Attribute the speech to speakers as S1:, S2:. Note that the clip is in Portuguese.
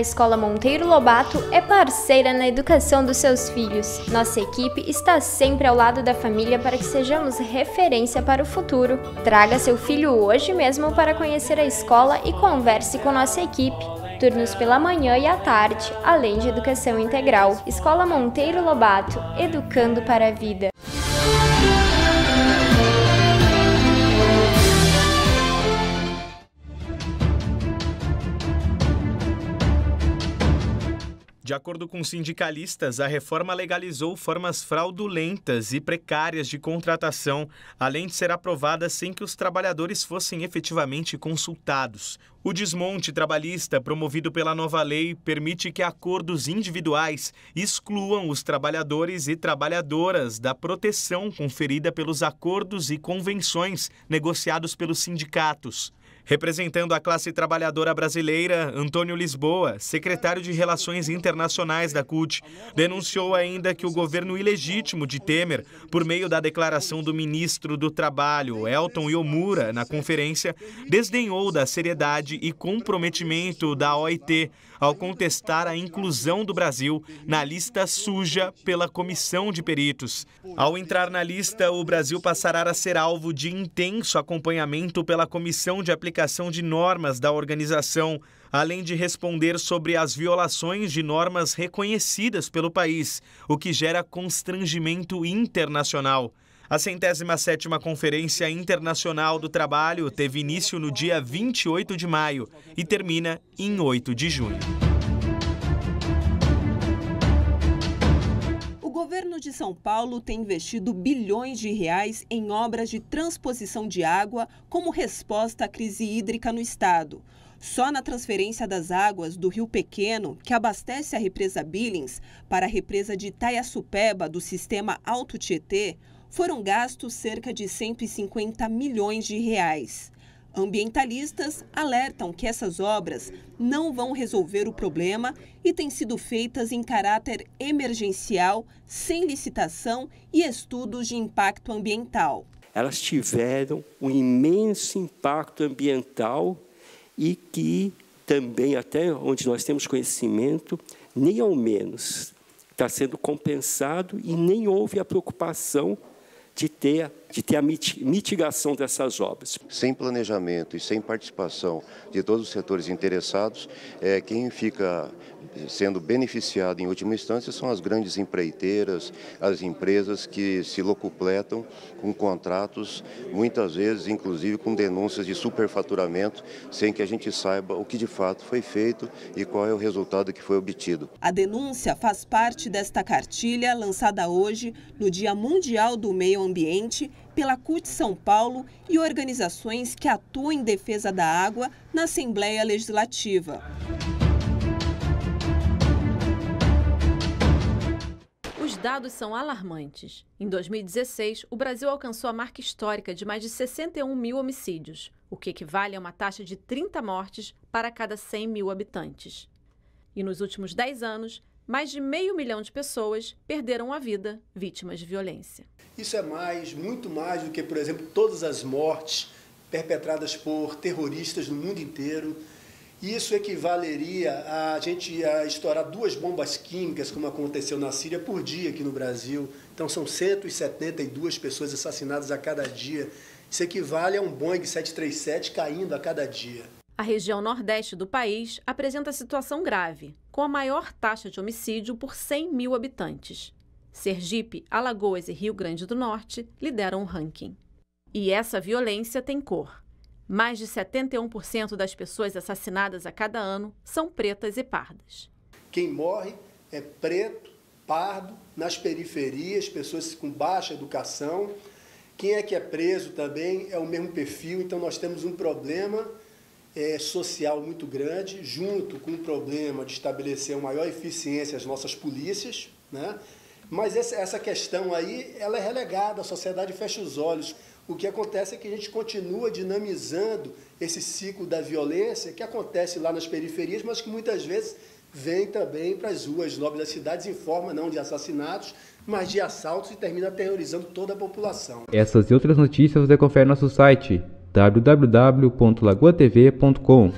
S1: A Escola Monteiro Lobato é parceira na educação dos seus filhos. Nossa equipe está sempre ao lado da família para que sejamos referência para o futuro. Traga seu filho hoje mesmo para conhecer a escola e converse com nossa equipe. Turnos pela manhã e à tarde, além de educação integral. Escola Monteiro Lobato, educando para a vida.
S2: De acordo com sindicalistas, a reforma legalizou formas fraudulentas e precárias de contratação, além de ser aprovada sem que os trabalhadores fossem efetivamente consultados. O desmonte trabalhista promovido pela nova lei permite que acordos individuais excluam os trabalhadores e trabalhadoras da proteção conferida pelos acordos e convenções negociados pelos sindicatos. Representando a classe trabalhadora brasileira, Antônio Lisboa, secretário de Relações Internacionais da CUT, denunciou ainda que o governo ilegítimo de Temer, por meio da declaração do ministro do Trabalho, Elton Yomura, na conferência, desdenhou da seriedade e comprometimento da OIT ao contestar a inclusão do Brasil na lista suja pela Comissão de Peritos. Ao entrar na lista, o Brasil passará a ser alvo de intenso acompanhamento pela Comissão de Aplicação aplicação de normas da organização, além de responder sobre as violações de normas reconhecidas pelo país, o que gera constrangimento internacional. A centésima sétima Conferência Internacional do Trabalho teve início no dia 28 de maio e termina em 8 de junho.
S3: governo de São Paulo tem investido bilhões de reais em obras de transposição de água como resposta à crise hídrica no estado. Só na transferência das águas do Rio Pequeno, que abastece a represa Billings, para a represa de Itaiaçupeba do sistema Alto Tietê, foram gastos cerca de 150 milhões de reais. Ambientalistas alertam que essas obras não vão resolver o problema e têm sido feitas em caráter emergencial, sem licitação e estudos de impacto ambiental.
S4: Elas tiveram um imenso impacto ambiental e que também, até onde nós temos conhecimento, nem ao menos está sendo compensado e nem houve a preocupação de ter de ter a mitigação dessas obras. Sem planejamento e sem participação de todos os setores interessados, é, quem fica sendo beneficiado em última instância são as grandes empreiteiras, as empresas que se locupletam com contratos, muitas vezes inclusive com denúncias de superfaturamento, sem que a gente saiba o que de fato foi feito e qual é o resultado que foi obtido.
S3: A denúncia faz parte desta cartilha lançada hoje no Dia Mundial do Meio Ambiente pela CUT São Paulo e organizações que atuam em defesa da água na Assembleia Legislativa. Os dados são alarmantes.
S1: Em 2016, o Brasil alcançou a marca histórica de mais de 61 mil homicídios, o que equivale a uma taxa de 30 mortes para cada 100 mil habitantes. E nos últimos 10 anos, mais de meio milhão de pessoas perderam a vida vítimas de violência.
S4: Isso é mais, muito mais do que, por exemplo, todas as mortes perpetradas por terroristas no mundo inteiro. Isso equivaleria a gente a estourar duas bombas químicas, como aconteceu na Síria, por dia aqui no Brasil. Então são 172 pessoas assassinadas a cada dia. Isso equivale a um Boeing 737 caindo a cada dia.
S1: A região nordeste do país apresenta situação grave, com a maior taxa de homicídio por 100 mil habitantes. Sergipe, Alagoas e Rio Grande do Norte lideram o ranking. E essa violência tem cor. Mais de 71% das pessoas assassinadas a cada ano são pretas e
S4: pardas. Quem morre é preto, pardo, nas periferias, pessoas com baixa educação. Quem é que é preso também é o mesmo perfil, então nós temos um problema é, social muito grande, junto com o problema de estabelecer uma maior eficiência as nossas polícias, né? Mas essa questão aí, ela é relegada, a sociedade fecha os olhos. O que acontece é que a gente continua dinamizando esse ciclo da violência que acontece lá nas periferias, mas que muitas vezes vem também para as ruas nobres das cidades em forma não de assassinatos, mas de assaltos e termina aterrorizando toda a população.
S2: Essas e outras notícias você confere no nosso site www.lagoatv.com.